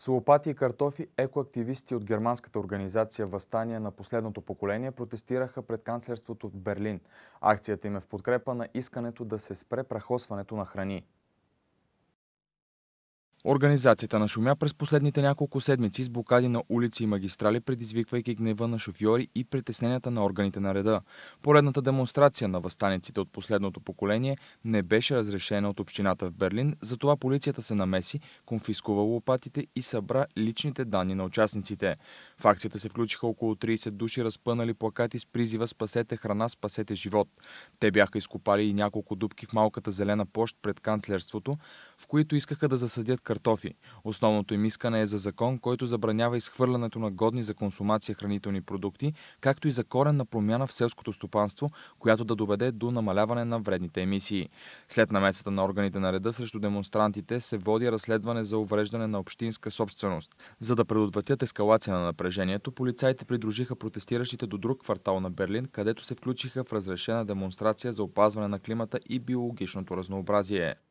С лопати и картофи екоактивисти от германската организация Въстания на последното поколение протестираха пред канцлерството в Берлин. Акцията им е в подкрепа на искането да се спре прахосването на храни. Организацията на шумя през последните няколко седмици с блокади на улици и магистрали, предизвиквайки гнева на шофьори и притесненията на органите на реда. Поредната демонстрация на възстаниците от последното поколение не беше разрешена от общината в Берлин, затова полицията се намеси, конфискува лопатите и събра личните данни на участниците. В акцията се включиха около 30 души, разпънали плакати с призива «Спасете храна, спасете живот». Те бяха изкопали и няколко дубки в малката зелена площ пред канцлерството, в които искаха да засадят картофи. Основното им искане е за закон, който забранява изхвърлянето на годни за консумация хранителни продукти, както и за коренна промяна в селското стопанство, която да доведе до намаляване на вредните емисии. След намесата на органите на реда срещу демонстрантите се води разследване за увреждане на общинска собственост. За да предотвратят ескалация на напрежението, полицаите придружиха протестиращите до друг квартал на Берлин, където се включиха в разрешена демонстрация за опазване на климата и биологичното разнообразие.